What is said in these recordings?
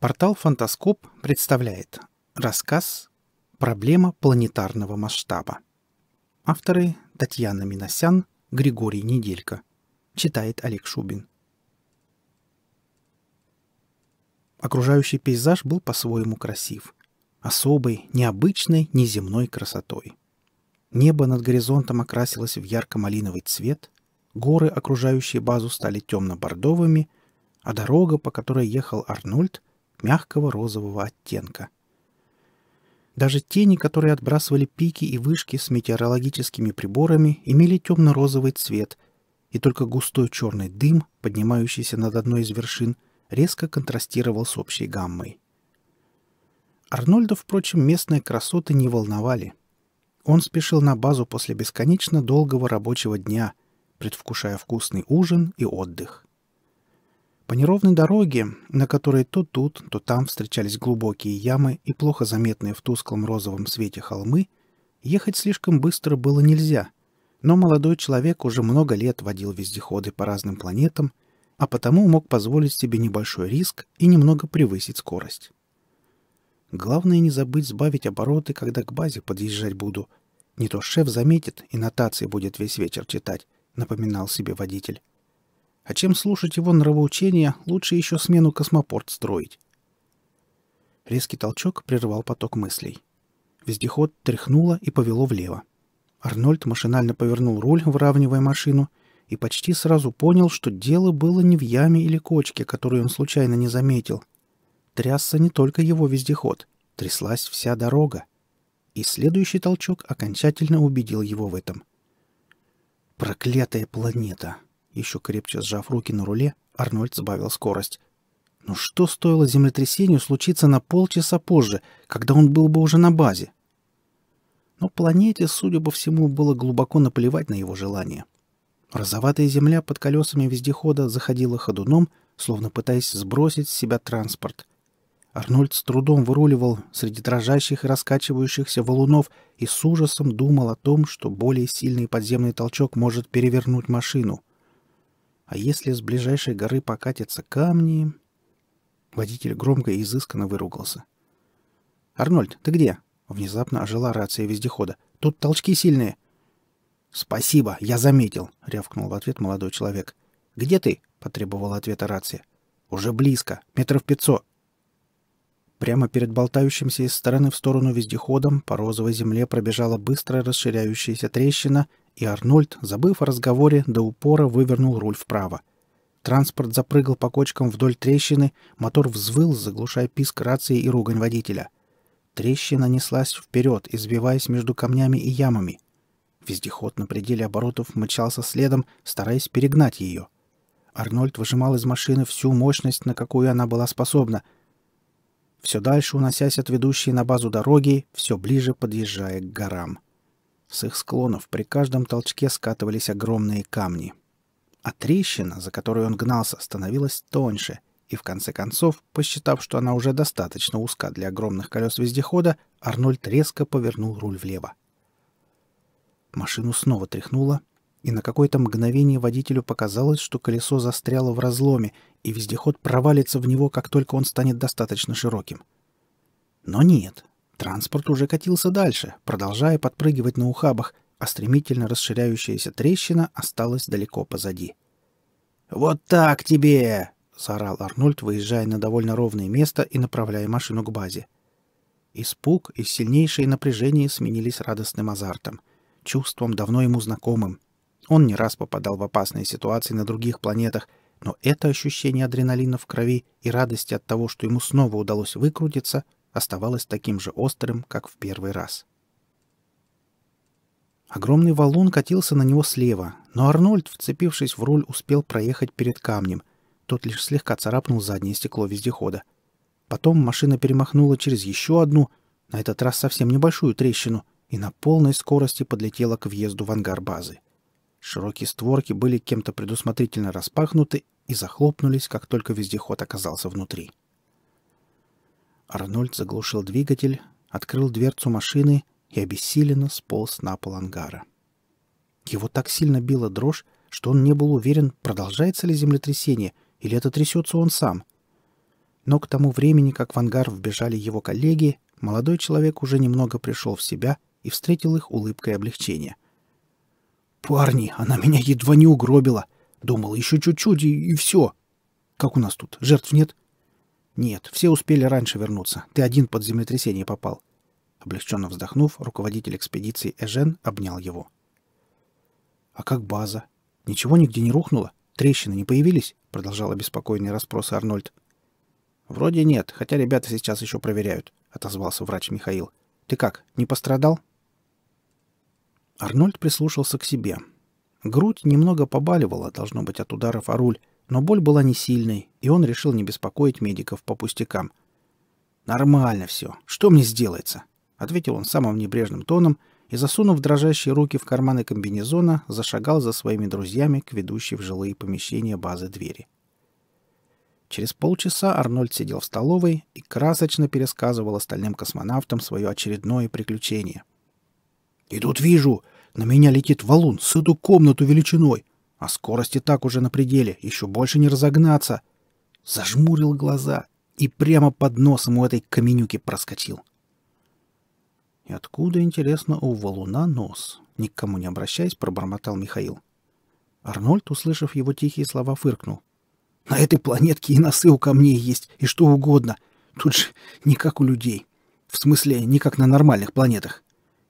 Портал «Фантаскоп» представляет рассказ «Проблема планетарного масштаба». Авторы Татьяна Миносян, Григорий Неделько. Читает Олег Шубин. Окружающий пейзаж был по-своему красив. Особой, необычной, неземной красотой. Небо над горизонтом окрасилось в ярко-малиновый цвет, горы, окружающие базу, стали темно-бордовыми, а дорога, по которой ехал Арнольд – мягкого розового оттенка. Даже тени, которые отбрасывали пики и вышки с метеорологическими приборами, имели темно-розовый цвет, и только густой черный дым, поднимающийся над одной из вершин, резко контрастировал с общей гаммой. Арнольда, впрочем, местные красоты не волновали. Он спешил на базу после бесконечно долгого рабочего дня, предвкушая вкусный ужин и отдых. По неровной дороге, на которой то тут, то там встречались глубокие ямы и плохо заметные в тусклом розовом свете холмы, ехать слишком быстро было нельзя. Но молодой человек уже много лет водил вездеходы по разным планетам, а потому мог позволить себе небольшой риск и немного превысить скорость. Главное не забыть сбавить обороты, когда к базе подъезжать буду. Не то шеф заметит и нотации будет весь вечер читать, напоминал себе водитель. А чем слушать его нравоучения, лучше еще смену космопорт строить. Резкий толчок прервал поток мыслей. Вездеход тряхнуло и повело влево. Арнольд машинально повернул руль, выравнивая машину, и почти сразу понял, что дело было не в яме или кочке, которую он случайно не заметил. Трясся не только его вездеход, тряслась вся дорога. И следующий толчок окончательно убедил его в этом. «Проклятая планета!» Еще крепче сжав руки на руле, Арнольд сбавил скорость. Но «Ну что стоило землетрясению случиться на полчаса позже, когда он был бы уже на базе? Но планете, судя по всему, было глубоко наплевать на его желание. Розоватая земля под колесами вездехода заходила ходуном, словно пытаясь сбросить с себя транспорт. Арнольд с трудом выруливал среди дрожащих и раскачивающихся валунов и с ужасом думал о том, что более сильный подземный толчок может перевернуть машину — а если с ближайшей горы покатятся камни... Водитель громко и изысканно выругался. «Арнольд, ты где?» Внезапно ожила рация вездехода. «Тут толчки сильные!» «Спасибо, я заметил!» — рявкнул в ответ молодой человек. «Где ты?» — потребовала ответа рация. «Уже близко, метров пятьсот!» Прямо перед болтающимся из стороны в сторону вездеходом по розовой земле пробежала быстро расширяющаяся трещина и Арнольд, забыв о разговоре, до упора вывернул руль вправо. Транспорт запрыгал по кочкам вдоль трещины, мотор взвыл, заглушая писк рации и ругань водителя. Трещина неслась вперед, избиваясь между камнями и ямами. Вездеход на пределе оборотов мчался следом, стараясь перегнать ее. Арнольд выжимал из машины всю мощность, на какую она была способна. Все дальше, уносясь от ведущей на базу дороги, все ближе подъезжая к горам. — с их склонов при каждом толчке скатывались огромные камни. А трещина, за которой он гнался, становилась тоньше, и в конце концов, посчитав, что она уже достаточно узка для огромных колес вездехода, Арнольд резко повернул руль влево. Машину снова тряхнуло, и на какое-то мгновение водителю показалось, что колесо застряло в разломе, и вездеход провалится в него, как только он станет достаточно широким. Но нет, Транспорт уже катился дальше, продолжая подпрыгивать на ухабах, а стремительно расширяющаяся трещина осталась далеко позади. «Вот так тебе!» — заорал Арнольд, выезжая на довольно ровное место и направляя машину к базе. Испуг и сильнейшее напряжение сменились радостным азартом, чувством, давно ему знакомым. Он не раз попадал в опасные ситуации на других планетах, но это ощущение адреналина в крови и радости от того, что ему снова удалось выкрутиться, оставалось таким же острым, как в первый раз. Огромный валун катился на него слева, но Арнольд, вцепившись в руль, успел проехать перед камнем. Тот лишь слегка царапнул заднее стекло вездехода. Потом машина перемахнула через еще одну, на этот раз совсем небольшую трещину, и на полной скорости подлетела к въезду в ангар базы. Широкие створки были кем-то предусмотрительно распахнуты и захлопнулись, как только вездеход оказался внутри. Арнольд заглушил двигатель, открыл дверцу машины и обессиленно сполз на пол ангара. Его так сильно била дрожь, что он не был уверен, продолжается ли землетрясение или это трясется он сам. Но к тому времени, как в ангар вбежали его коллеги, молодой человек уже немного пришел в себя и встретил их улыбкой облегчения. «Парни, она меня едва не угробила! Думал, еще чуть-чуть и, и все! Как у нас тут, жертв нет?» «Нет, все успели раньше вернуться. Ты один под землетрясение попал». Облегченно вздохнув, руководитель экспедиции Эжен обнял его. «А как база? Ничего нигде не рухнуло? Трещины не появились?» — продолжал обеспокоенный расспросы Арнольд. «Вроде нет, хотя ребята сейчас еще проверяют», — отозвался врач Михаил. «Ты как, не пострадал?» Арнольд прислушался к себе. Грудь немного побаливала, должно быть, от ударов о руль, но боль была не сильной, и он решил не беспокоить медиков по пустякам. «Нормально все. Что мне сделается?» — ответил он самым небрежным тоном и, засунув дрожащие руки в карманы комбинезона, зашагал за своими друзьями к ведущей в жилые помещения базы двери. Через полчаса Арнольд сидел в столовой и красочно пересказывал остальным космонавтам свое очередное приключение. «И тут вижу, на меня летит валун с эту комнату величиной. А скорость и так уже на пределе, еще больше не разогнаться. Зажмурил глаза и прямо под носом у этой каменюки проскочил. И откуда, интересно, у валуна нос? Никому не обращаясь, пробормотал Михаил. Арнольд, услышав его тихие слова, фыркнул. «На этой планетке и носы у камней есть, и что угодно. Тут же не как у людей. В смысле, не как на нормальных планетах.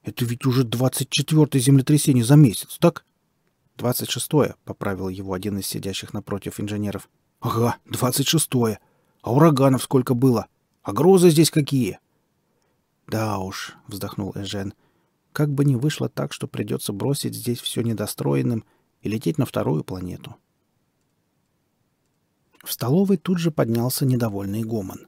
Это ведь уже двадцать четвертое землетрясение за месяц, так?» «Двадцать шестое», — поправил его один из сидящих напротив инженеров. «Ага, двадцать шестое. А ураганов сколько было? А грозы здесь какие?» «Да уж», — вздохнул Эжен. «Как бы ни вышло так, что придется бросить здесь все недостроенным и лететь на вторую планету». В столовой тут же поднялся недовольный гомон.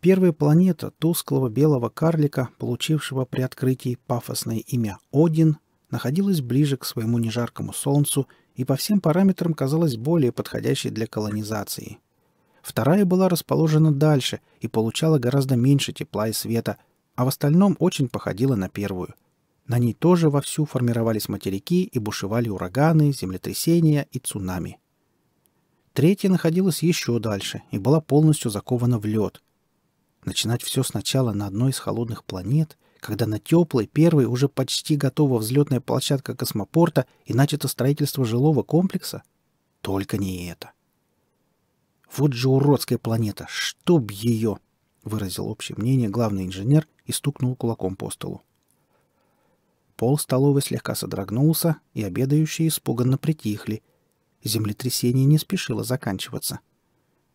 Первая планета тусклого белого карлика, получившего при открытии пафосное имя Один, находилась ближе к своему нежаркому солнцу и по всем параметрам казалась более подходящей для колонизации. Вторая была расположена дальше и получала гораздо меньше тепла и света, а в остальном очень походила на первую. На ней тоже вовсю формировались материки и бушевали ураганы, землетрясения и цунами. Третья находилась еще дальше и была полностью закована в лед. Начинать все сначала на одной из холодных планет когда на теплой, первой, уже почти готова взлетная площадка космопорта и начато строительство жилого комплекса? Только не это. «Вот же уродская планета! Чтоб ее!» — выразил общее мнение главный инженер и стукнул кулаком по столу. Пол столовой слегка содрогнулся, и обедающие испуганно притихли. Землетрясение не спешило заканчиваться.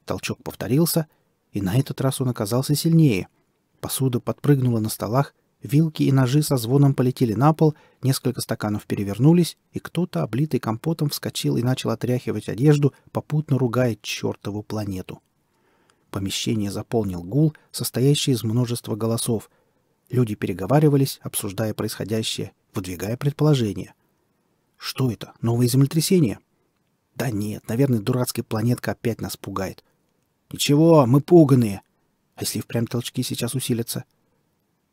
Толчок повторился, и на этот раз он оказался сильнее. Посуда подпрыгнула на столах, Вилки и ножи со звоном полетели на пол, несколько стаканов перевернулись, и кто-то, облитый компотом, вскочил и начал отряхивать одежду, попутно ругая чертову планету. Помещение заполнил гул, состоящий из множества голосов. Люди переговаривались, обсуждая происходящее, выдвигая предположения. «Что это? Новое землетрясение?» «Да нет, наверное, дурацкая планетка опять нас пугает». «Ничего, мы пуганые!» «А если впрямь толчки сейчас усилятся?»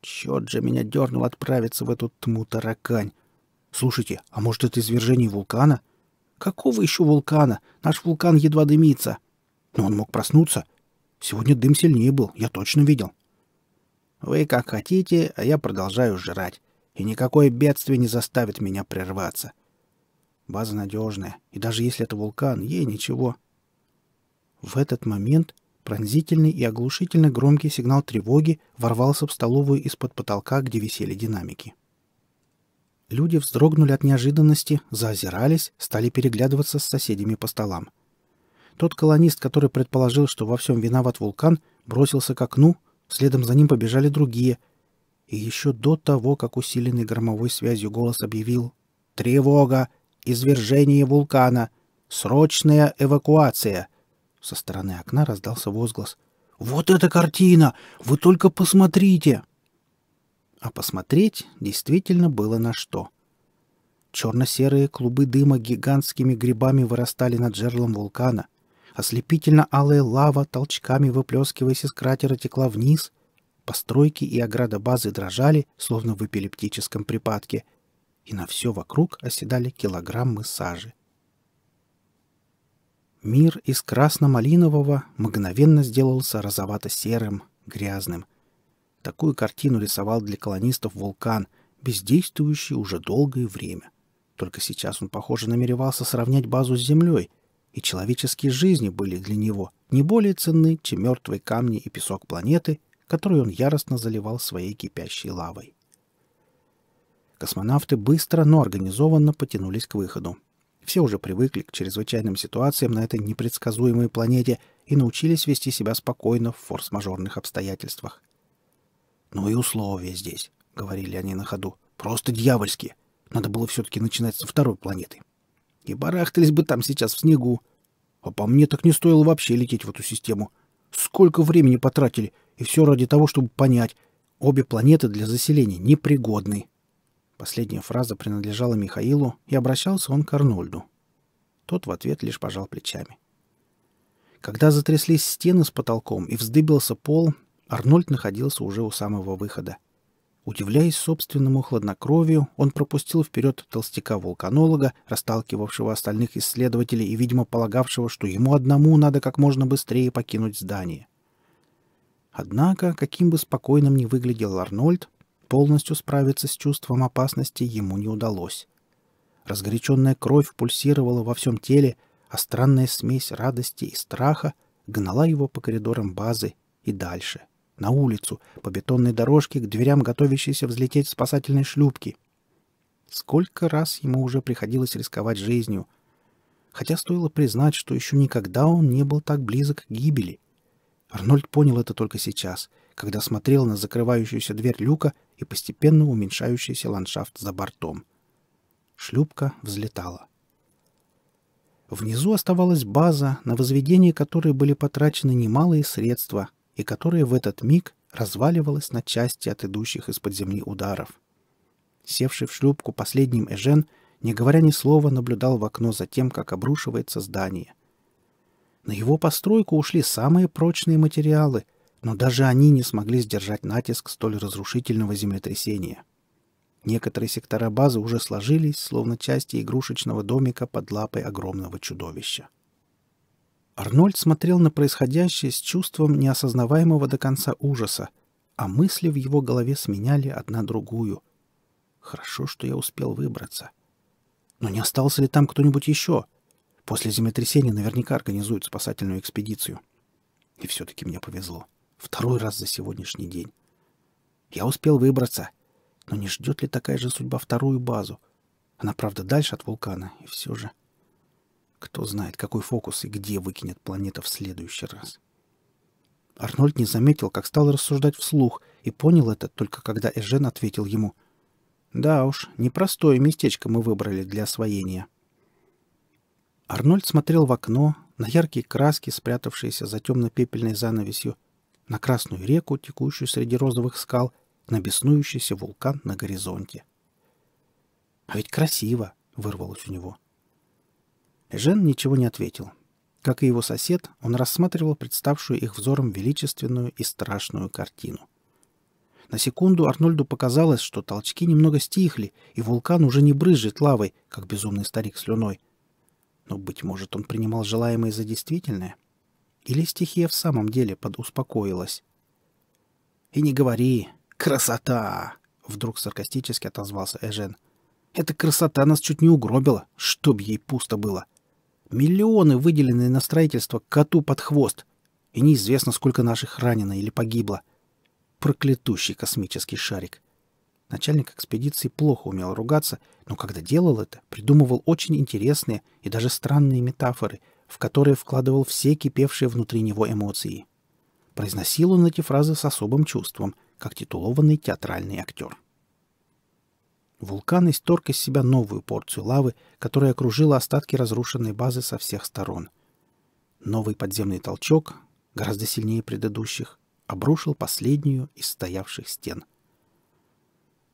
Черт же меня дернул отправиться в эту тму таракань. Слушайте, а может это извержение вулкана? Какого еще вулкана? Наш вулкан едва дымится. Но он мог проснуться. Сегодня дым сильнее был, я точно видел. Вы как хотите, а я продолжаю жрать. И никакое бедствие не заставит меня прерваться. База надежная, и даже если это вулкан, ей ничего. В этот момент Пронзительный и оглушительно громкий сигнал тревоги ворвался в столовую из-под потолка, где висели динамики. Люди вздрогнули от неожиданности, заозирались, стали переглядываться с соседями по столам. Тот колонист, который предположил, что во всем виноват вулкан, бросился к окну, следом за ним побежали другие. И еще до того, как усиленный громовой связью голос объявил «Тревога! Извержение вулкана! Срочная эвакуация!» Со стороны окна раздался возглас. «Вот эта картина! Вы только посмотрите!» А посмотреть действительно было на что. Черно-серые клубы дыма гигантскими грибами вырастали над жерлом вулкана. Ослепительно-алая лава, толчками выплескиваясь из кратера, текла вниз. Постройки и ограда базы дрожали, словно в эпилептическом припадке. И на все вокруг оседали килограммы сажи. Мир из красно-малинового мгновенно сделался розовато-серым, грязным. Такую картину рисовал для колонистов вулкан, бездействующий уже долгое время. Только сейчас он, похоже, намеревался сравнять базу с землей, и человеческие жизни были для него не более ценны, чем мертвые камни и песок планеты, которую он яростно заливал своей кипящей лавой. Космонавты быстро, но организованно потянулись к выходу. Все уже привыкли к чрезвычайным ситуациям на этой непредсказуемой планете и научились вести себя спокойно в форс-мажорных обстоятельствах. «Ну и условия здесь», — говорили они на ходу. «Просто дьявольские. Надо было все-таки начинать со второй планеты. И барахтались бы там сейчас в снегу. А по мне так не стоило вообще лететь в эту систему. Сколько времени потратили, и все ради того, чтобы понять, обе планеты для заселения непригодны». Последняя фраза принадлежала Михаилу, и обращался он к Арнольду. Тот в ответ лишь пожал плечами. Когда затряслись стены с потолком и вздыбился пол, Арнольд находился уже у самого выхода. Удивляясь собственному хладнокровию, он пропустил вперед толстяка-вулканолога, расталкивавшего остальных исследователей и, видимо, полагавшего, что ему одному надо как можно быстрее покинуть здание. Однако, каким бы спокойным ни выглядел Арнольд, полностью справиться с чувством опасности ему не удалось. Разгоряченная кровь пульсировала во всем теле, а странная смесь радости и страха гнала его по коридорам базы и дальше, на улицу, по бетонной дорожке к дверям готовящейся взлететь спасательной шлюпки. Сколько раз ему уже приходилось рисковать жизнью, хотя стоило признать, что еще никогда он не был так близок к гибели. Арнольд понял это только сейчас, когда смотрел на закрывающуюся дверь люка и постепенно уменьшающийся ландшафт за бортом. Шлюпка взлетала. Внизу оставалась база, на возведение которой были потрачены немалые средства и которая в этот миг разваливалась на части от идущих из-под земли ударов. Севший в шлюпку последним Эжен, не говоря ни слова, наблюдал в окно за тем, как обрушивается здание. На его постройку ушли самые прочные материалы — но даже они не смогли сдержать натиск столь разрушительного землетрясения. Некоторые сектора базы уже сложились, словно части игрушечного домика под лапой огромного чудовища. Арнольд смотрел на происходящее с чувством неосознаваемого до конца ужаса, а мысли в его голове сменяли одна другую. Хорошо, что я успел выбраться. Но не остался ли там кто-нибудь еще? После землетрясения наверняка организуют спасательную экспедицию. И все-таки мне повезло. — Второй раз за сегодняшний день. Я успел выбраться. Но не ждет ли такая же судьба вторую базу? Она, правда, дальше от вулкана, и все же... Кто знает, какой фокус и где выкинет планета в следующий раз. Арнольд не заметил, как стал рассуждать вслух, и понял это только когда Эжен ответил ему. «Да уж, непростое местечко мы выбрали для освоения». Арнольд смотрел в окно, на яркие краски, спрятавшиеся за темно-пепельной занавесью, на Красную реку, текущую среди розовых скал, на беснующийся вулкан на горизонте. «А ведь красиво!» — вырвалось у него. Жен ничего не ответил. Как и его сосед, он рассматривал представшую их взором величественную и страшную картину. На секунду Арнольду показалось, что толчки немного стихли, и вулкан уже не брызжет лавой, как безумный старик слюной. Но, быть может, он принимал желаемое за действительное — или стихия в самом деле подуспокоилась? «И не говори! Красота!» — вдруг саркастически отозвался Эжен. «Эта красота нас чуть не угробила, чтоб ей пусто было. Миллионы, выделенные на строительство, коту под хвост. И неизвестно, сколько наших ранено или погибло. Проклятущий космический шарик!» Начальник экспедиции плохо умел ругаться, но когда делал это, придумывал очень интересные и даже странные метафоры — в которые вкладывал все кипевшие внутри него эмоции. Произносил он эти фразы с особым чувством, как титулованный театральный актер. Вулкан исторг из себя новую порцию лавы, которая окружила остатки разрушенной базы со всех сторон. Новый подземный толчок, гораздо сильнее предыдущих, обрушил последнюю из стоявших стен.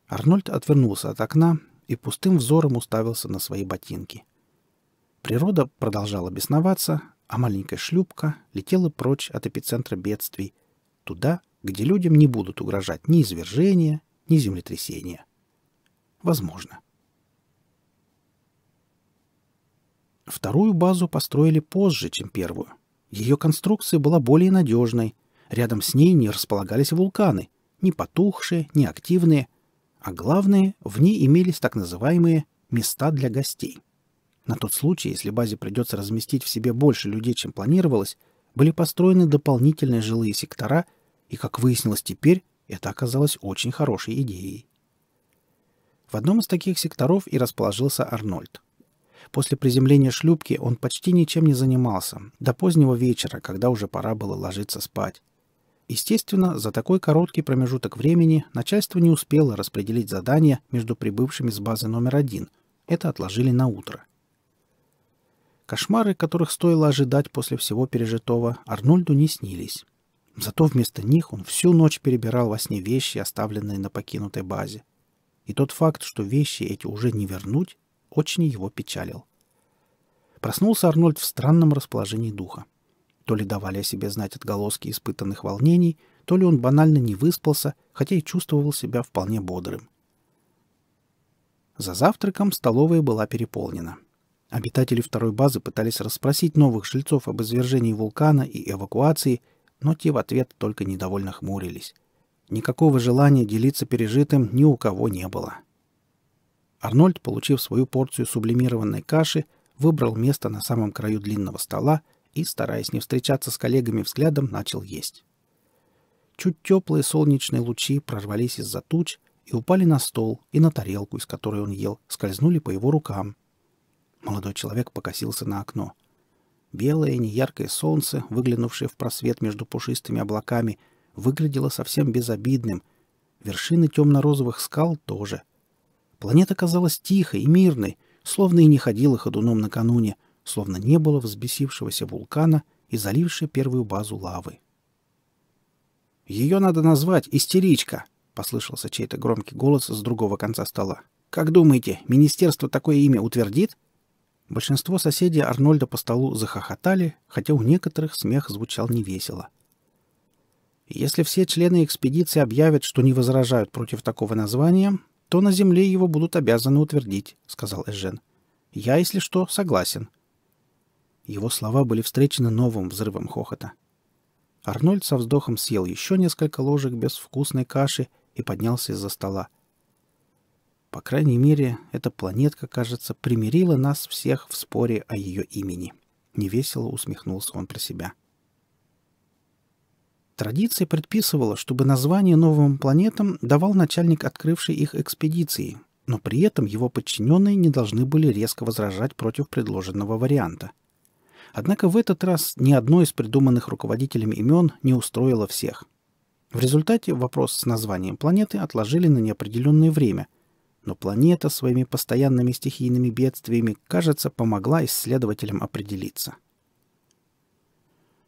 Арнольд отвернулся от окна и пустым взором уставился на свои ботинки — Природа продолжала бесноваться, а маленькая шлюпка летела прочь от эпицентра бедствий, туда, где людям не будут угрожать ни извержения, ни землетрясения. Возможно. Вторую базу построили позже, чем первую. Ее конструкция была более надежной. Рядом с ней не располагались вулканы, ни потухшие, ни активные, а главное, в ней имелись так называемые «места для гостей». На тот случай, если базе придется разместить в себе больше людей, чем планировалось, были построены дополнительные жилые сектора, и, как выяснилось теперь, это оказалось очень хорошей идеей. В одном из таких секторов и расположился Арнольд. После приземления шлюпки он почти ничем не занимался, до позднего вечера, когда уже пора было ложиться спать. Естественно, за такой короткий промежуток времени начальство не успело распределить задания между прибывшими с базы номер один. Это отложили на утро – Кошмары, которых стоило ожидать после всего пережитого, Арнольду не снились. Зато вместо них он всю ночь перебирал во сне вещи, оставленные на покинутой базе. И тот факт, что вещи эти уже не вернуть, очень его печалил. Проснулся Арнольд в странном расположении духа. То ли давали о себе знать отголоски испытанных волнений, то ли он банально не выспался, хотя и чувствовал себя вполне бодрым. За завтраком столовая была переполнена — Обитатели второй базы пытались расспросить новых жильцов об извержении вулкана и эвакуации, но те в ответ только недовольно хмурились. Никакого желания делиться пережитым ни у кого не было. Арнольд, получив свою порцию сублимированной каши, выбрал место на самом краю длинного стола и, стараясь не встречаться с коллегами взглядом, начал есть. Чуть теплые солнечные лучи прорвались из-за туч и упали на стол и на тарелку, из которой он ел, скользнули по его рукам — Молодой человек покосился на окно. Белое неяркое солнце, выглянувшее в просвет между пушистыми облаками, выглядело совсем безобидным. Вершины темно-розовых скал тоже. Планета казалась тихой и мирной, словно и не ходила ходуном накануне, словно не было взбесившегося вулкана и залившей первую базу лавы. «Ее надо назвать истеричка!» — послышался чей-то громкий голос с другого конца стола. «Как думаете, министерство такое имя утвердит?» Большинство соседей Арнольда по столу захохотали, хотя у некоторых смех звучал невесело. Если все члены экспедиции объявят, что не возражают против такого названия, то на земле его будут обязаны утвердить», — сказал Эжен. «Я, если что, согласен». Его слова были встречены новым взрывом хохота. Арнольд со вздохом съел еще несколько ложек безвкусной каши и поднялся из-за стола — по крайней мере, эта планетка, кажется, примирила нас всех в споре о ее имени. Невесело усмехнулся он про себя. Традиция предписывала, чтобы название новым планетам давал начальник открывшей их экспедиции, но при этом его подчиненные не должны были резко возражать против предложенного варианта. Однако в этот раз ни одно из придуманных руководителем имен не устроило всех. В результате вопрос с названием планеты отложили на неопределенное время – но планета своими постоянными стихийными бедствиями, кажется, помогла исследователям определиться.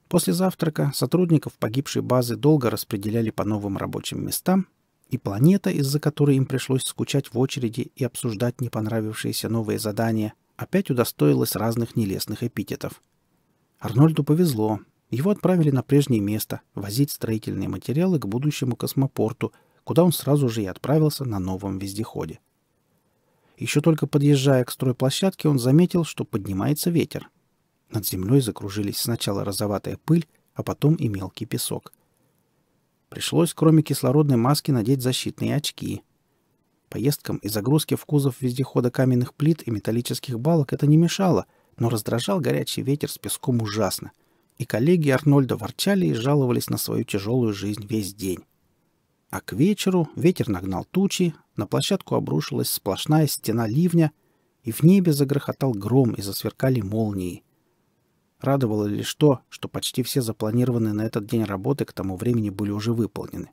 После завтрака сотрудников погибшей базы долго распределяли по новым рабочим местам, и планета, из-за которой им пришлось скучать в очереди и обсуждать не понравившиеся новые задания, опять удостоилась разных нелестных эпитетов. Арнольду повезло. Его отправили на прежнее место возить строительные материалы к будущему космопорту – куда он сразу же и отправился на новом вездеходе. Еще только подъезжая к стройплощадке, он заметил, что поднимается ветер. Над землей закружились сначала розоватая пыль, а потом и мелкий песок. Пришлось, кроме кислородной маски, надеть защитные очки. Поездкам и загрузке в кузов вездехода каменных плит и металлических балок это не мешало, но раздражал горячий ветер с песком ужасно. И коллеги Арнольда ворчали и жаловались на свою тяжелую жизнь весь день. А к вечеру ветер нагнал тучи, на площадку обрушилась сплошная стена ливня, и в небе загрохотал гром и засверкали молнии. Радовало лишь то, что почти все запланированные на этот день работы к тому времени были уже выполнены.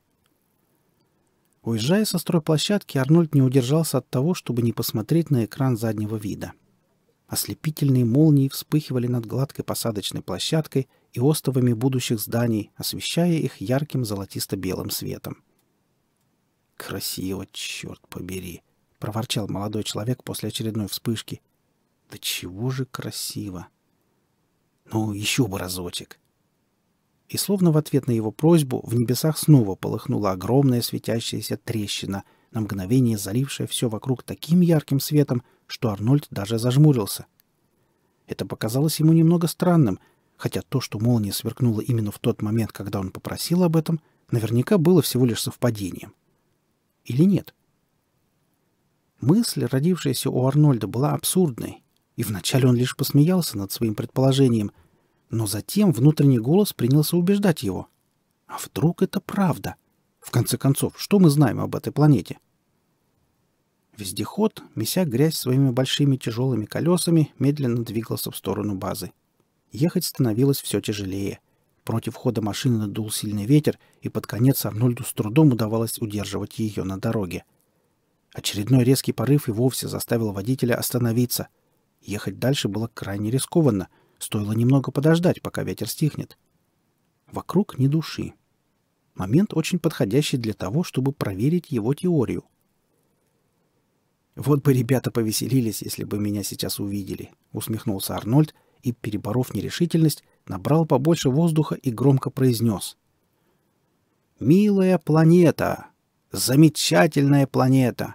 Уезжая со стройплощадки, Арнольд не удержался от того, чтобы не посмотреть на экран заднего вида. Ослепительные молнии вспыхивали над гладкой посадочной площадкой и остовами будущих зданий, освещая их ярким золотисто-белым светом. — «Красиво, черт побери!» — проворчал молодой человек после очередной вспышки. «Да чего же красиво!» «Ну, еще бы разочек!» И словно в ответ на его просьбу в небесах снова полыхнула огромная светящаяся трещина, на мгновение залившая все вокруг таким ярким светом, что Арнольд даже зажмурился. Это показалось ему немного странным, хотя то, что молния сверкнула именно в тот момент, когда он попросил об этом, наверняка было всего лишь совпадением. — или нет? Мысль, родившаяся у Арнольда, была абсурдной, и вначале он лишь посмеялся над своим предположением, но затем внутренний голос принялся убеждать его. А вдруг это правда? В конце концов, что мы знаем об этой планете? Вездеход, меся грязь своими большими тяжелыми колесами, медленно двигался в сторону базы. Ехать становилось все тяжелее. Против хода машины надул сильный ветер, и под конец Арнольду с трудом удавалось удерживать ее на дороге. Очередной резкий порыв и вовсе заставил водителя остановиться. Ехать дальше было крайне рискованно. Стоило немного подождать, пока ветер стихнет. Вокруг ни души. Момент очень подходящий для того, чтобы проверить его теорию. «Вот бы ребята повеселились, если бы меня сейчас увидели», — усмехнулся Арнольд, и, переборов нерешительность, набрал побольше воздуха и громко произнес. «Милая планета! Замечательная планета!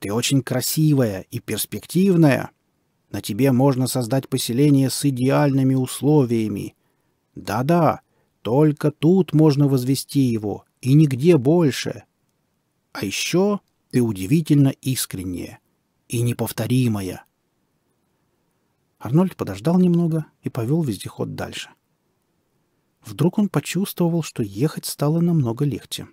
Ты очень красивая и перспективная! На тебе можно создать поселение с идеальными условиями. Да-да, только тут можно возвести его, и нигде больше. А еще ты удивительно искренняя и неповторимая. Арнольд подождал немного и повел вездеход дальше. Вдруг он почувствовал, что ехать стало намного легче.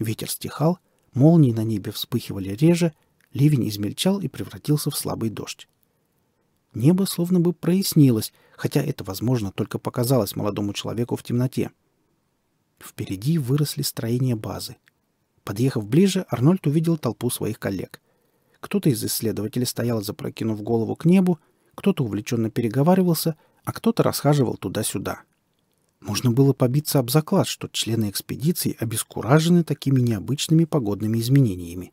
Ветер стихал, молнии на небе вспыхивали реже, ливень измельчал и превратился в слабый дождь. Небо словно бы прояснилось, хотя это, возможно, только показалось молодому человеку в темноте. Впереди выросли строения базы. Подъехав ближе, Арнольд увидел толпу своих коллег. Кто-то из исследователей стоял, запрокинув голову к небу, кто-то увлеченно переговаривался, а кто-то расхаживал туда-сюда. Можно было побиться об заклад, что члены экспедиции обескуражены такими необычными погодными изменениями.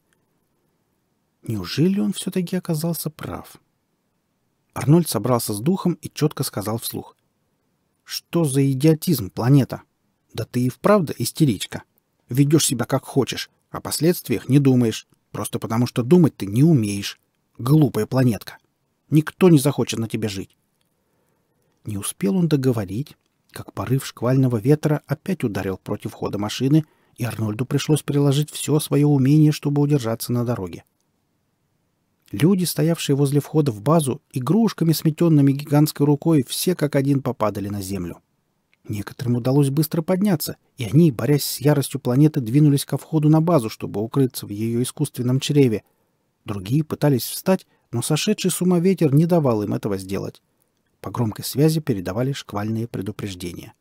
Неужели он все-таки оказался прав? Арнольд собрался с духом и четко сказал вслух. «Что за идиотизм, планета? Да ты и вправду истеричка. Ведешь себя как хочешь, о последствиях не думаешь, просто потому что думать ты не умеешь. Глупая планетка». Никто не захочет на тебе жить. Не успел он договорить, как порыв шквального ветра опять ударил против хода машины, и Арнольду пришлось приложить все свое умение, чтобы удержаться на дороге. Люди, стоявшие возле входа в базу, игрушками, сметенными гигантской рукой, все как один попадали на землю. Некоторым удалось быстро подняться, и они, борясь с яростью планеты, двинулись ко входу на базу, чтобы укрыться в ее искусственном чреве. Другие пытались встать, но сошедший с ума ветер не давал им этого сделать. По громкой связи передавали шквальные предупреждения.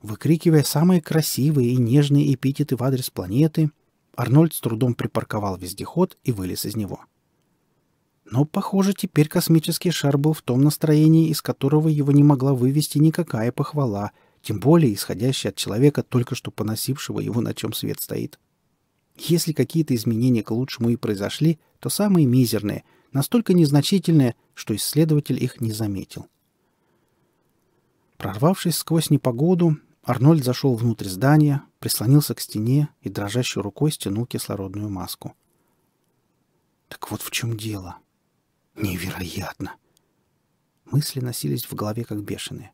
Выкрикивая самые красивые и нежные эпитеты в адрес планеты, Арнольд с трудом припарковал вездеход и вылез из него. Но, похоже, теперь космический шар был в том настроении, из которого его не могла вывести никакая похвала, тем более исходящая от человека, только что поносившего его, на чем свет стоит. — если какие-то изменения к лучшему и произошли, то самые мизерные, настолько незначительные, что исследователь их не заметил. Прорвавшись сквозь непогоду, Арнольд зашел внутрь здания, прислонился к стене и дрожащей рукой стянул кислородную маску. Так вот в чем дело. Невероятно. Мысли носились в голове как бешеные.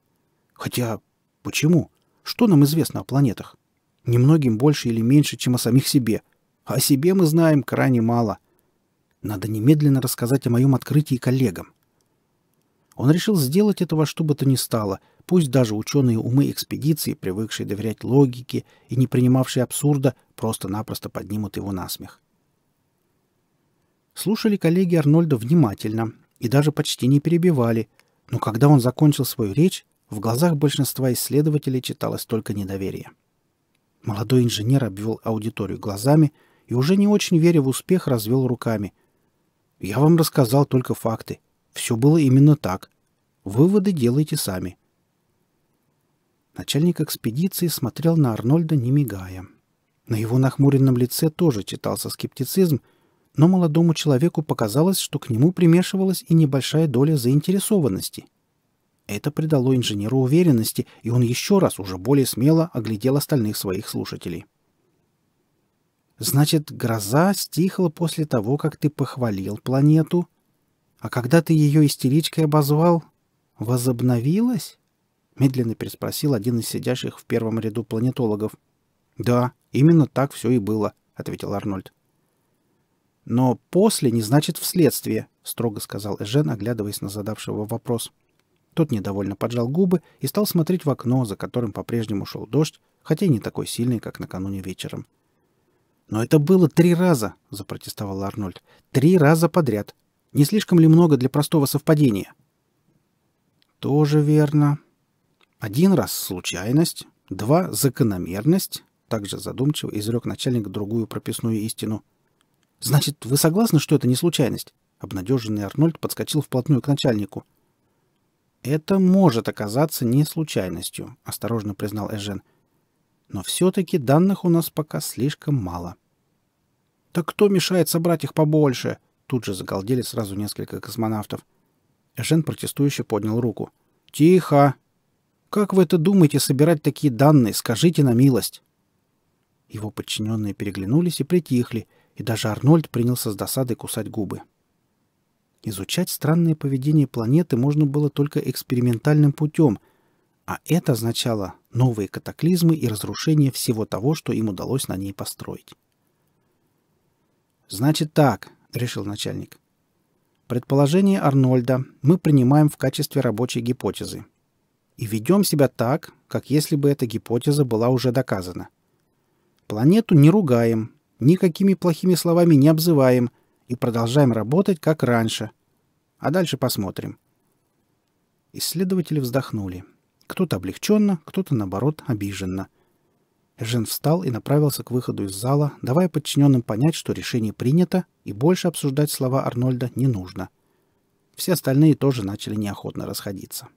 Хотя, почему? Что нам известно о планетах? Немногим больше или меньше, чем о самих себе — о себе мы знаем крайне мало. Надо немедленно рассказать о моем открытии коллегам. Он решил сделать этого что бы то ни стало, пусть даже ученые умы экспедиции, привыкшие доверять логике и не принимавшие абсурда, просто-напросто поднимут его на смех. Слушали коллеги Арнольда внимательно и даже почти не перебивали, но когда он закончил свою речь, в глазах большинства исследователей читалось только недоверие. Молодой инженер обвел аудиторию глазами – и уже не очень веря в успех, развел руками. «Я вам рассказал только факты. Все было именно так. Выводы делайте сами». Начальник экспедиции смотрел на Арнольда, не мигая. На его нахмуренном лице тоже читался скептицизм, но молодому человеку показалось, что к нему примешивалась и небольшая доля заинтересованности. Это придало инженеру уверенности, и он еще раз уже более смело оглядел остальных своих слушателей. — Значит, гроза стихла после того, как ты похвалил планету. А когда ты ее истеричкой обозвал, возобновилась? Медленно переспросил один из сидящих в первом ряду планетологов. Да, именно так все и было, ответил Арнольд. Но после не значит вследствие, строго сказал Эжен, оглядываясь на задавшего вопрос. Тот недовольно поджал губы и стал смотреть в окно, за которым по-прежнему шел дождь, хотя и не такой сильный, как накануне вечером. — «Но это было три раза!» — запротестовал Арнольд. «Три раза подряд! Не слишком ли много для простого совпадения?» «Тоже верно. Один раз — случайность, два — закономерность», — также задумчиво изрек начальник другую прописную истину. «Значит, вы согласны, что это не случайность?» Обнадеженный Арнольд подскочил вплотную к начальнику. «Это может оказаться не случайностью», — осторожно признал Эжен. — но все-таки данных у нас пока слишком мало. «Так кто мешает собрать их побольше?» Тут же загалдели сразу несколько космонавтов. Жен протестующе поднял руку. «Тихо! Как вы это думаете собирать такие данные? Скажите на милость!» Его подчиненные переглянулись и притихли, и даже Арнольд принялся с досадой кусать губы. Изучать странное поведение планеты можно было только экспериментальным путем, а это означало новые катаклизмы и разрушение всего того, что им удалось на ней построить. «Значит так», — решил начальник. «Предположение Арнольда мы принимаем в качестве рабочей гипотезы. И ведем себя так, как если бы эта гипотеза была уже доказана. Планету не ругаем, никакими плохими словами не обзываем и продолжаем работать, как раньше. А дальше посмотрим». Исследователи вздохнули. — кто-то облегченно, кто-то, наоборот, обиженно. Эжен встал и направился к выходу из зала, давая подчиненным понять, что решение принято, и больше обсуждать слова Арнольда не нужно. Все остальные тоже начали неохотно расходиться.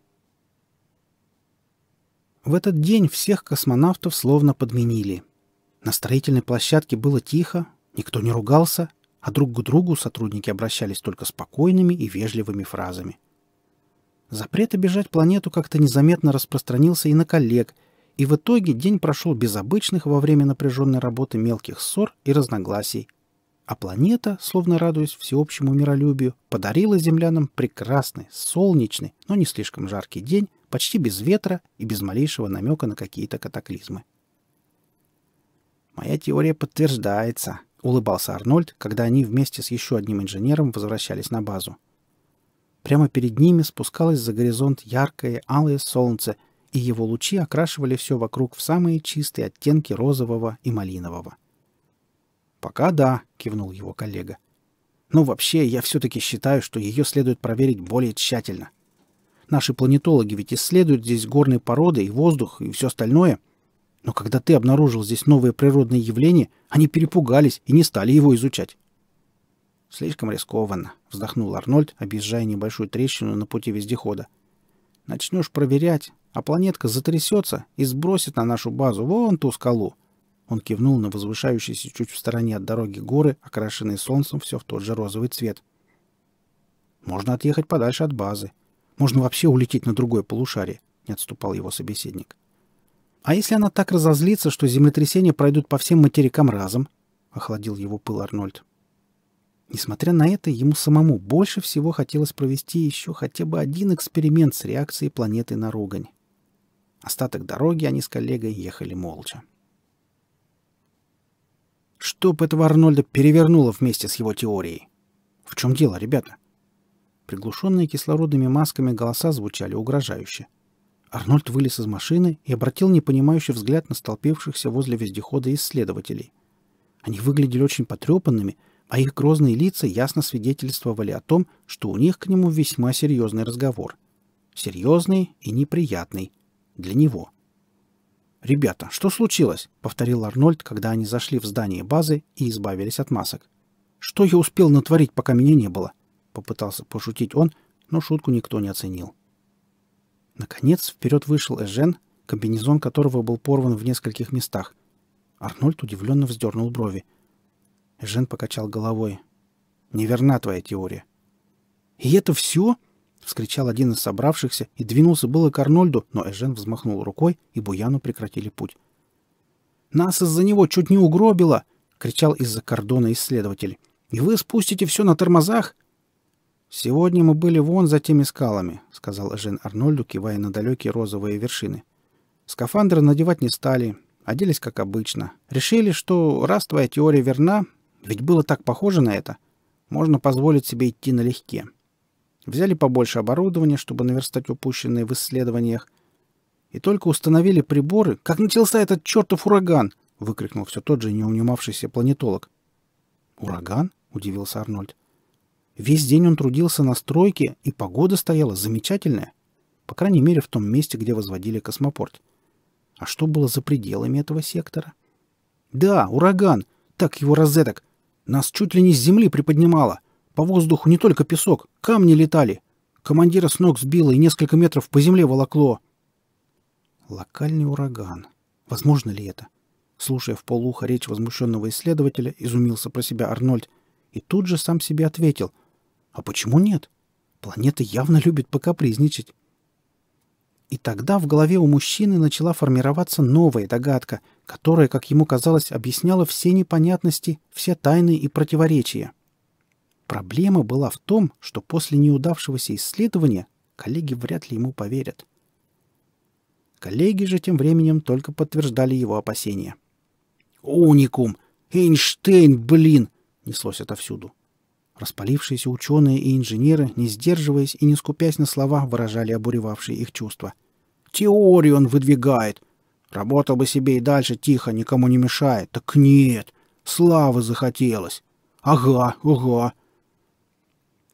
В этот день всех космонавтов словно подменили. На строительной площадке было тихо, никто не ругался, а друг к другу сотрудники обращались только спокойными и вежливыми фразами – Запрет обижать планету как-то незаметно распространился и на коллег, и в итоге день прошел без обычных во время напряженной работы мелких ссор и разногласий. А планета, словно радуясь всеобщему миролюбию, подарила землянам прекрасный, солнечный, но не слишком жаркий день, почти без ветра и без малейшего намека на какие-то катаклизмы. «Моя теория подтверждается», — улыбался Арнольд, когда они вместе с еще одним инженером возвращались на базу. — Прямо перед ними спускалось за горизонт яркое алое солнце, и его лучи окрашивали все вокруг в самые чистые оттенки розового и малинового. «Пока да», — кивнул его коллега. «Но вообще я все-таки считаю, что ее следует проверить более тщательно. Наши планетологи ведь исследуют здесь горные породы и воздух и все остальное. Но когда ты обнаружил здесь новые природные явления, они перепугались и не стали его изучать. «Слишком рискованно», — вздохнул Арнольд, объезжая небольшую трещину на пути вездехода. «Начнешь проверять, а планетка затрясется и сбросит на нашу базу вон ту скалу». Он кивнул на возвышающиеся чуть в стороне от дороги горы, окрашенные солнцем все в тот же розовый цвет. «Можно отъехать подальше от базы. Можно вообще улететь на другое полушарие», — не отступал его собеседник. «А если она так разозлится, что землетрясения пройдут по всем материкам разом?» — охладил его пыл Арнольд. Несмотря на это, ему самому больше всего хотелось провести еще хотя бы один эксперимент с реакцией планеты на ругань. Остаток дороги они с коллегой ехали молча. Что бы этого Арнольда перевернуло вместе с его теорией. В чем дело, ребята? Приглушенные кислородными масками голоса звучали угрожающе. Арнольд вылез из машины и обратил непонимающий взгляд на столпившихся возле вездехода исследователей. Они выглядели очень потрепанными — а их грозные лица ясно свидетельствовали о том, что у них к нему весьма серьезный разговор. Серьезный и неприятный. Для него. «Ребята, что случилось?» — повторил Арнольд, когда они зашли в здание базы и избавились от масок. «Что я успел натворить, пока меня не было?» — попытался пошутить он, но шутку никто не оценил. Наконец вперед вышел Эжен, комбинезон которого был порван в нескольких местах. Арнольд удивленно вздернул брови — Жен покачал головой. «Неверна твоя теория». «И это все?» — вскричал один из собравшихся и двинулся было к Арнольду, но Эжен взмахнул рукой, и Буяну прекратили путь. «Нас из-за него чуть не угробило!» — кричал из-за кордона исследователь. «И вы спустите все на тормозах?» «Сегодня мы были вон за теми скалами», — сказал Эжен Арнольду, кивая на далекие розовые вершины. «Скафандры надевать не стали, оделись как обычно. Решили, что раз твоя теория верна, ведь было так похоже на это. Можно позволить себе идти налегке. Взяли побольше оборудования, чтобы наверстать упущенные в исследованиях. И только установили приборы, как начался этот чертов ураган, выкрикнул все тот же неунимавшийся планетолог. Ураган? удивился Арнольд. Весь день он трудился на стройке, и погода стояла замечательная. По крайней мере, в том месте, где возводили космопорт. А что было за пределами этого сектора? Да, ураган. Так его розеток. Нас чуть ли не с земли приподнимало. По воздуху не только песок, камни летали. Командира с ног сбило и несколько метров по земле волокло. Локальный ураган. Возможно ли это? Слушая в полуха речь возмущенного исследователя, изумился про себя Арнольд и тут же сам себе ответил. А почему нет? Планета явно любит покапризничать. И тогда в голове у мужчины начала формироваться новая догадка, которая, как ему казалось, объясняла все непонятности, все тайны и противоречия. Проблема была в том, что после неудавшегося исследования коллеги вряд ли ему поверят. Коллеги же тем временем только подтверждали его опасения. «Уникум! Эйнштейн, блин!» — неслось отовсюду. Распалившиеся ученые и инженеры, не сдерживаясь и не скупясь на слова, выражали обуревавшие их чувства. Теорию он выдвигает. Работал бы себе и дальше тихо, никому не мешает. Так нет, славы захотелось. Ага, ага.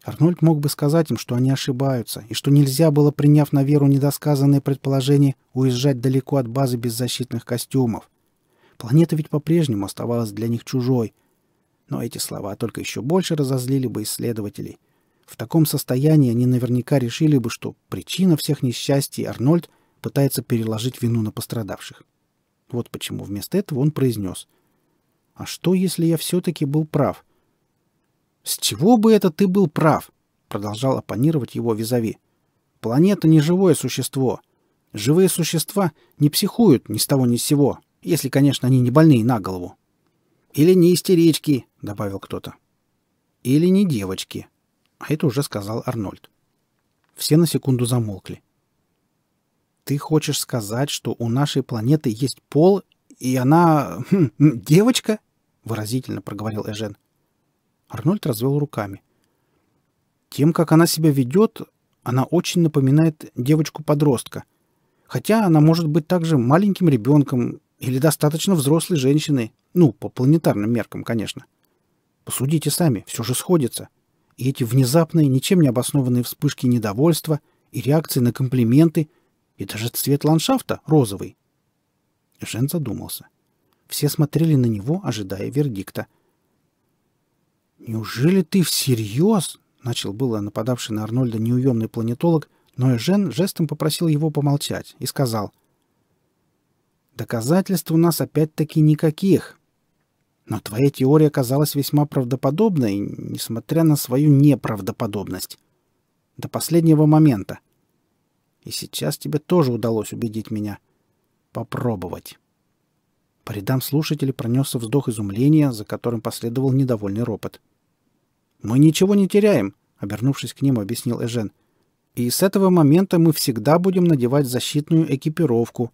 Арнольд мог бы сказать им, что они ошибаются, и что нельзя было, приняв на веру недосказанное предположение, уезжать далеко от базы без защитных костюмов. Планета ведь по-прежнему оставалась для них чужой. Но эти слова только еще больше разозлили бы исследователей. В таком состоянии они наверняка решили бы, что причина всех несчастий Арнольд пытается переложить вину на пострадавших. Вот почему вместо этого он произнес. «А что, если я все-таки был прав?» «С чего бы это ты был прав?» — продолжал оппонировать его визави. «Планета — не живое существо. Живые существа не психуют ни с того ни с сего, если, конечно, они не больные на голову». «Или не истерички», — добавил кто-то. «Или не девочки», — а это уже сказал Арнольд. Все на секунду замолкли ты хочешь сказать, что у нашей планеты есть пол, и она... Хм, девочка?» — выразительно проговорил Эжен. Арнольд развел руками. «Тем, как она себя ведет, она очень напоминает девочку-подростка. Хотя она может быть также маленьким ребенком или достаточно взрослой женщиной. Ну, по планетарным меркам, конечно. Посудите сами, все же сходится. И эти внезапные, ничем не обоснованные вспышки недовольства и реакции на комплименты, и даже цвет ландшафта розовый. Жен задумался. Все смотрели на него, ожидая вердикта. «Неужели ты всерьез?» — начал было нападавший на Арнольда неуемный планетолог, но Эжен жестом попросил его помолчать и сказал. «Доказательств у нас опять-таки никаких. Но твоя теория казалась весьма правдоподобной, несмотря на свою неправдоподобность. До последнего момента. И сейчас тебе тоже удалось убедить меня. Попробовать. По рядам слушателей пронесся вздох изумления, за которым последовал недовольный ропот. «Мы ничего не теряем», — обернувшись к ним, объяснил Эжен. «И с этого момента мы всегда будем надевать защитную экипировку.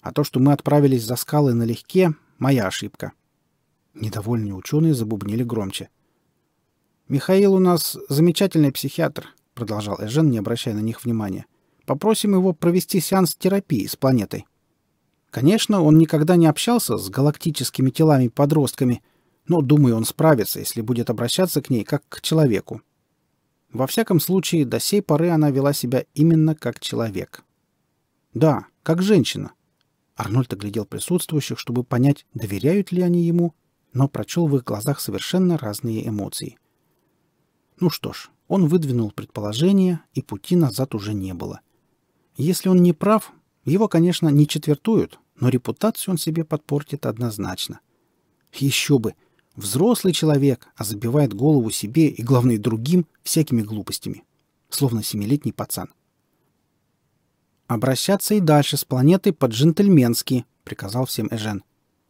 А то, что мы отправились за скалы налегке, — моя ошибка». Недовольные ученые забубнили громче. «Михаил у нас замечательный психиатр», — продолжал Эжен, не обращая на них внимания. — попросим его провести сеанс терапии с планетой. Конечно, он никогда не общался с галактическими телами-подростками, но, думаю, он справится, если будет обращаться к ней как к человеку. Во всяком случае, до сей поры она вела себя именно как человек. Да, как женщина. Арнольд оглядел присутствующих, чтобы понять, доверяют ли они ему, но прочел в их глазах совершенно разные эмоции. Ну что ж, он выдвинул предположение, и пути назад уже не было — если он не прав, его, конечно, не четвертуют, но репутацию он себе подпортит однозначно. Еще бы! Взрослый человек, а забивает голову себе и, главное, другим всякими глупостями. Словно семилетний пацан. «Обращаться и дальше с планеты по-джентльменски», — приказал всем Эжен.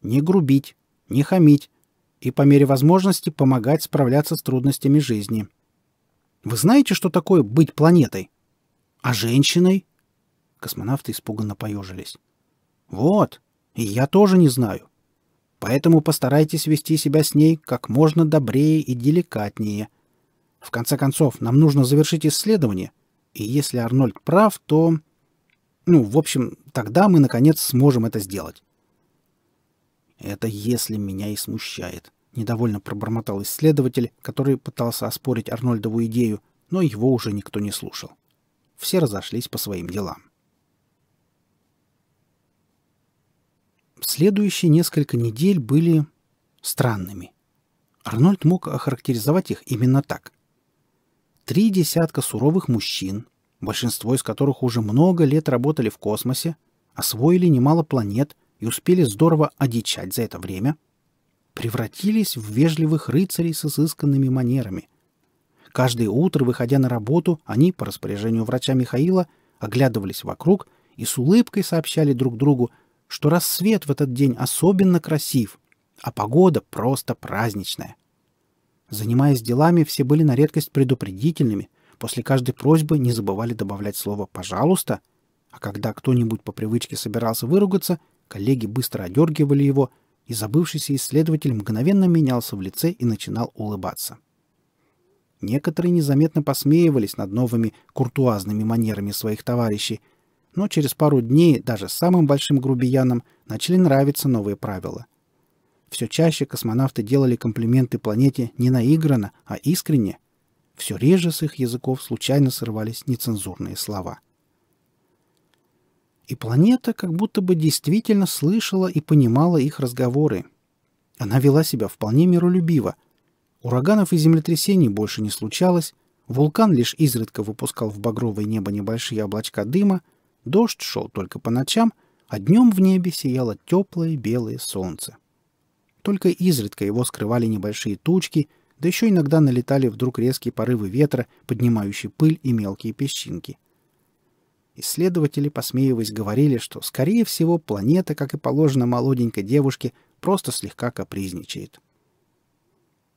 «Не грубить, не хамить и по мере возможности помогать справляться с трудностями жизни». «Вы знаете, что такое быть планетой?» «А женщиной?» Космонавты испуганно поежились. «Вот! И я тоже не знаю. Поэтому постарайтесь вести себя с ней как можно добрее и деликатнее. В конце концов, нам нужно завершить исследование, и если Арнольд прав, то... Ну, в общем, тогда мы, наконец, сможем это сделать». «Это если меня и смущает», — недовольно пробормотал исследователь, который пытался оспорить Арнольдову идею, но его уже никто не слушал. Все разошлись по своим делам. Следующие несколько недель были странными. Арнольд мог охарактеризовать их именно так. Три десятка суровых мужчин, большинство из которых уже много лет работали в космосе, освоили немало планет и успели здорово одичать за это время, превратились в вежливых рыцарей с изысканными манерами. Каждое утро, выходя на работу, они, по распоряжению врача Михаила, оглядывались вокруг и с улыбкой сообщали друг другу, что рассвет в этот день особенно красив, а погода просто праздничная. Занимаясь делами, все были на редкость предупредительными, после каждой просьбы не забывали добавлять слово «пожалуйста», а когда кто-нибудь по привычке собирался выругаться, коллеги быстро одергивали его, и забывшийся исследователь мгновенно менялся в лице и начинал улыбаться. Некоторые незаметно посмеивались над новыми куртуазными манерами своих товарищей, но через пару дней даже самым большим грубиянам начали нравиться новые правила. Все чаще космонавты делали комплименты планете не наигранно, а искренне. Все реже с их языков случайно сорвались нецензурные слова. И планета как будто бы действительно слышала и понимала их разговоры. Она вела себя вполне миролюбиво. Ураганов и землетрясений больше не случалось, вулкан лишь изредка выпускал в багровое небо небольшие облачка дыма — Дождь шел только по ночам, а днем в небе сияло теплое белое солнце. Только изредка его скрывали небольшие тучки, да еще иногда налетали вдруг резкие порывы ветра, поднимающие пыль и мелкие песчинки. Исследователи, посмеиваясь, говорили, что, скорее всего, планета, как и положено молоденькой девушке, просто слегка капризничает.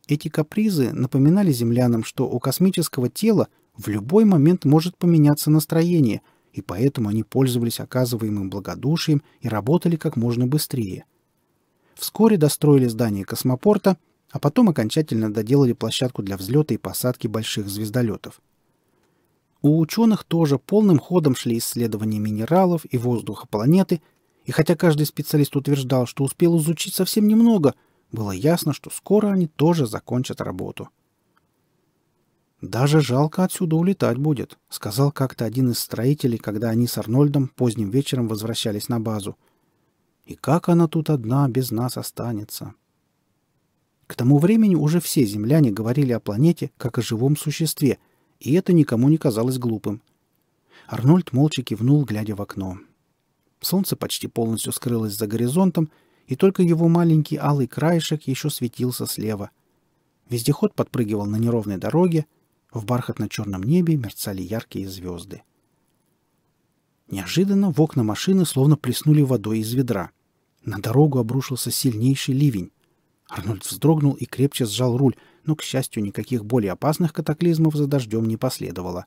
Эти капризы напоминали землянам, что у космического тела в любой момент может поменяться настроение – и поэтому они пользовались оказываемым благодушием и работали как можно быстрее. Вскоре достроили здание космопорта, а потом окончательно доделали площадку для взлета и посадки больших звездолетов. У ученых тоже полным ходом шли исследования минералов и воздуха планеты, и хотя каждый специалист утверждал, что успел изучить совсем немного, было ясно, что скоро они тоже закончат работу. «Даже жалко отсюда улетать будет», — сказал как-то один из строителей, когда они с Арнольдом поздним вечером возвращались на базу. «И как она тут одна без нас останется?» К тому времени уже все земляне говорили о планете как о живом существе, и это никому не казалось глупым. Арнольд молча кивнул, глядя в окно. Солнце почти полностью скрылось за горизонтом, и только его маленький алый краешек еще светился слева. Вездеход подпрыгивал на неровной дороге — в бархатно-черном небе мерцали яркие звезды. Неожиданно в окна машины словно плеснули водой из ведра. На дорогу обрушился сильнейший ливень. Арнольд вздрогнул и крепче сжал руль, но, к счастью, никаких более опасных катаклизмов за дождем не последовало.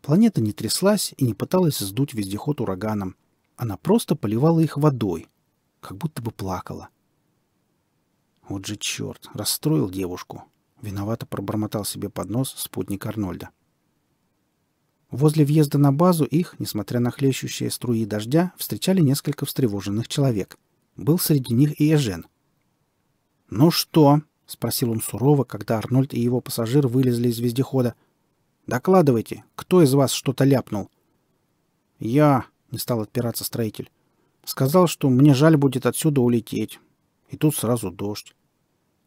Планета не тряслась и не пыталась сдуть вездеход ураганом. Она просто поливала их водой, как будто бы плакала. Вот же черт, расстроил девушку. Виновато пробормотал себе под нос спутник Арнольда. Возле въезда на базу их, несмотря на хлещущие струи дождя, встречали несколько встревоженных человек. Был среди них и Эжен. «Ну что?» — спросил он сурово, когда Арнольд и его пассажир вылезли из вездехода. «Докладывайте, кто из вас что-то ляпнул?» «Я», — не стал отпираться строитель, — «сказал, что мне жаль будет отсюда улететь. И тут сразу дождь».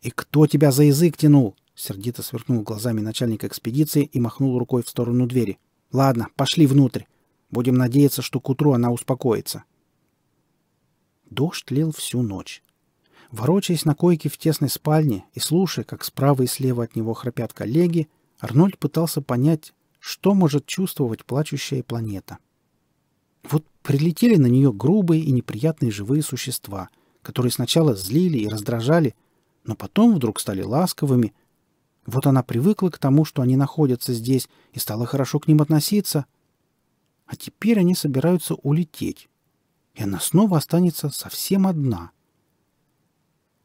«И кто тебя за язык тянул?» Сердито сверкнул глазами начальник экспедиции и махнул рукой в сторону двери. «Ладно, пошли внутрь. Будем надеяться, что к утру она успокоится». Дождь лил всю ночь. Ворочаясь на койке в тесной спальне и слушая, как справа и слева от него храпят коллеги, Арнольд пытался понять, что может чувствовать плачущая планета. Вот прилетели на нее грубые и неприятные живые существа, которые сначала злили и раздражали, но потом вдруг стали ласковыми – вот она привыкла к тому, что они находятся здесь, и стала хорошо к ним относиться. А теперь они собираются улететь. И она снова останется совсем одна.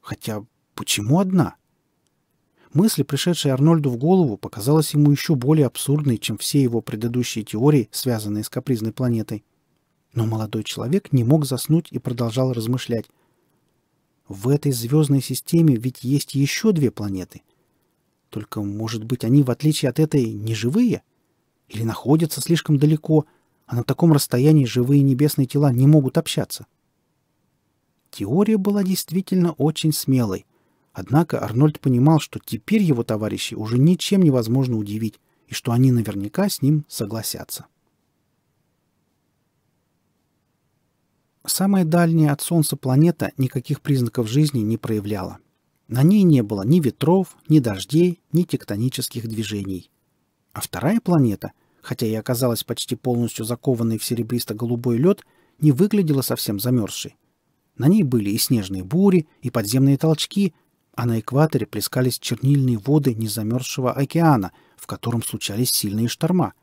Хотя почему одна? Мысль, пришедшая Арнольду в голову, показалась ему еще более абсурдной, чем все его предыдущие теории, связанные с капризной планетой. Но молодой человек не мог заснуть и продолжал размышлять. В этой звездной системе ведь есть еще две планеты — только, может быть, они, в отличие от этой, не живые? Или находятся слишком далеко, а на таком расстоянии живые небесные тела не могут общаться? Теория была действительно очень смелой. Однако Арнольд понимал, что теперь его товарищи уже ничем невозможно удивить, и что они наверняка с ним согласятся. Самая дальняя от Солнца планета никаких признаков жизни не проявляла. На ней не было ни ветров, ни дождей, ни тектонических движений. А вторая планета, хотя и оказалась почти полностью закованной в серебристо-голубой лед, не выглядела совсем замерзшей. На ней были и снежные бури, и подземные толчки, а на экваторе плескались чернильные воды незамерзшего океана, в котором случались сильные шторма.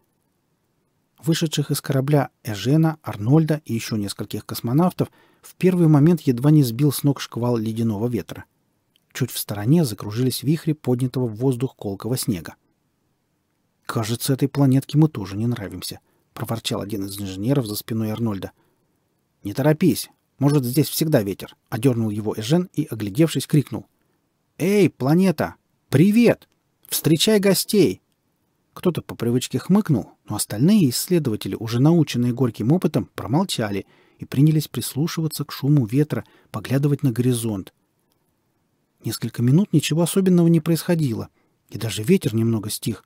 Вышедших из корабля Эжена, Арнольда и еще нескольких космонавтов в первый момент едва не сбил с ног шквал ледяного ветра. Чуть в стороне закружились вихри поднятого в воздух колкого снега. «Кажется, этой планетке мы тоже не нравимся», — проворчал один из инженеров за спиной Арнольда. «Не торопись. Может, здесь всегда ветер», — одернул его Эжен и, оглядевшись, крикнул. «Эй, планета! Привет! Встречай гостей!» Кто-то по привычке хмыкнул, но остальные исследователи, уже наученные горьким опытом, промолчали и принялись прислушиваться к шуму ветра, поглядывать на горизонт — Несколько минут ничего особенного не происходило, и даже ветер немного стих.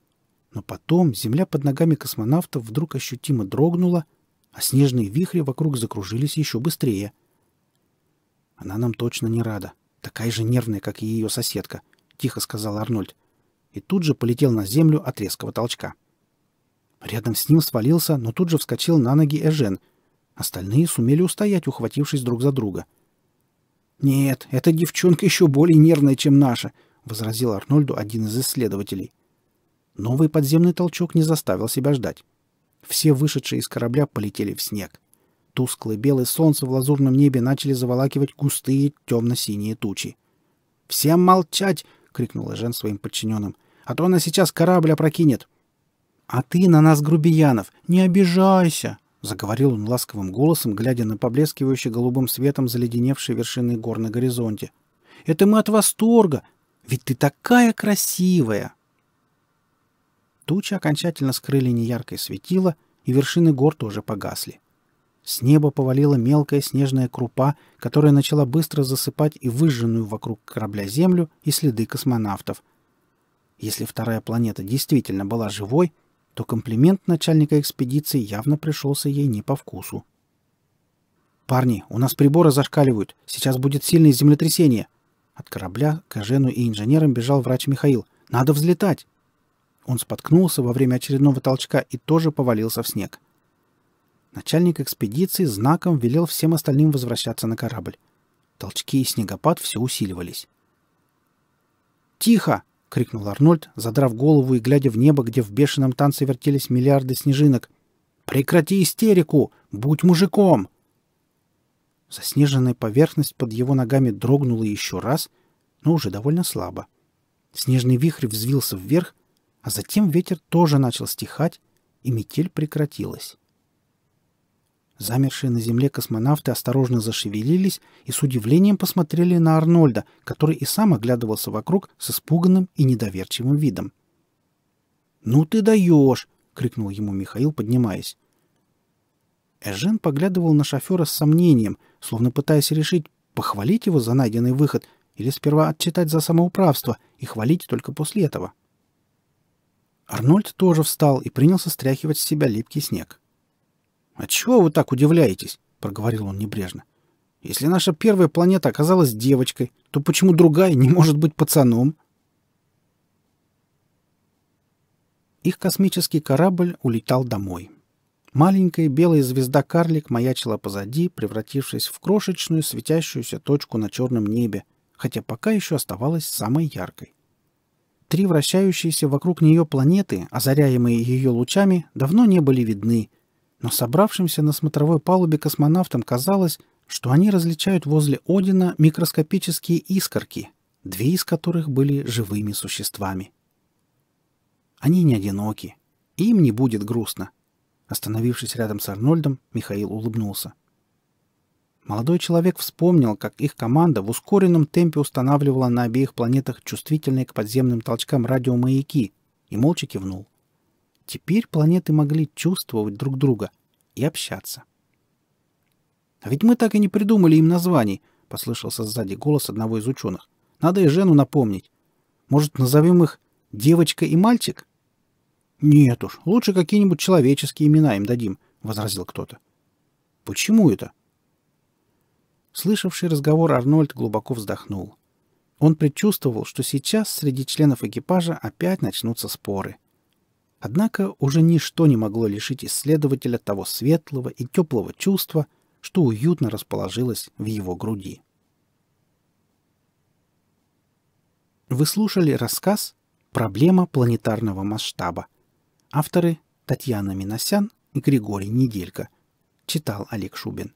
Но потом земля под ногами космонавтов вдруг ощутимо дрогнула, а снежные вихри вокруг закружились еще быстрее. «Она нам точно не рада. Такая же нервная, как и ее соседка», — тихо сказал Арнольд. И тут же полетел на землю от резкого толчка. Рядом с ним свалился, но тут же вскочил на ноги Эжен. Остальные сумели устоять, ухватившись друг за друга — «Нет, эта девчонка еще более нервная, чем наша», — возразил Арнольду один из исследователей. Новый подземный толчок не заставил себя ждать. Все вышедшие из корабля полетели в снег. Тусклое белое солнце в лазурном небе начали заволакивать густые темно-синие тучи. «Всем молчать!» — крикнула Жен своим подчиненным. «А то она сейчас корабль опрокинет!» «А ты на нас, грубиянов, не обижайся!» — заговорил он ласковым голосом, глядя на поблескивающий голубым светом заледеневшие вершины гор на горизонте. «Это мы от восторга! Ведь ты такая красивая!» Тучи окончательно скрыли неяркое светило, и вершины гор тоже погасли. С неба повалила мелкая снежная крупа, которая начала быстро засыпать и выжженную вокруг корабля землю и следы космонавтов. Если вторая планета действительно была живой — то комплимент начальника экспедиции явно пришелся ей не по вкусу. «Парни, у нас приборы зашкаливают. Сейчас будет сильное землетрясение». От корабля к Жену и инженерам бежал врач Михаил. «Надо взлетать!» Он споткнулся во время очередного толчка и тоже повалился в снег. Начальник экспедиции знаком велел всем остальным возвращаться на корабль. Толчки и снегопад все усиливались. «Тихо!» — крикнул Арнольд, задрав голову и глядя в небо, где в бешеном танце вертелись миллиарды снежинок. «Прекрати истерику! Будь мужиком!» Заснеженная поверхность под его ногами дрогнула еще раз, но уже довольно слабо. Снежный вихрь взвился вверх, а затем ветер тоже начал стихать, и метель прекратилась. Замершие на земле космонавты осторожно зашевелились и с удивлением посмотрели на Арнольда, который и сам оглядывался вокруг с испуганным и недоверчивым видом. «Ну ты даешь!» — крикнул ему Михаил, поднимаясь. Эжен поглядывал на шофера с сомнением, словно пытаясь решить, похвалить его за найденный выход или сперва отчитать за самоуправство и хвалить только после этого. Арнольд тоже встал и принялся стряхивать с себя липкий снег. — а чего вы так удивляетесь? проговорил он небрежно. Если наша первая планета оказалась девочкой, то почему другая не может быть пацаном? Их космический корабль улетал домой. Маленькая белая звезда-карлик маячила позади, превратившись в крошечную светящуюся точку на черном небе, хотя пока еще оставалась самой яркой. Три вращающиеся вокруг нее планеты, озаряемые ее лучами, давно не были видны, но собравшимся на смотровой палубе космонавтам казалось, что они различают возле Одина микроскопические искорки, две из которых были живыми существами. Они не одиноки, и им не будет грустно. Остановившись рядом с Арнольдом, Михаил улыбнулся. Молодой человек вспомнил, как их команда в ускоренном темпе устанавливала на обеих планетах чувствительные к подземным толчкам радиомаяки и молча кивнул. Теперь планеты могли чувствовать друг друга и общаться. «А ведь мы так и не придумали им названий», — послышался сзади голос одного из ученых. «Надо и Жену напомнить. Может, назовем их «Девочка и мальчик»?» «Нет уж, лучше какие-нибудь человеческие имена им дадим», — возразил кто-то. «Почему это?» Слышавший разговор Арнольд глубоко вздохнул. Он предчувствовал, что сейчас среди членов экипажа опять начнутся споры — Однако уже ничто не могло лишить исследователя того светлого и теплого чувства, что уютно расположилось в его груди. Вы слушали рассказ «Проблема планетарного масштаба». Авторы Татьяна Миносян и Григорий Неделько. Читал Олег Шубин.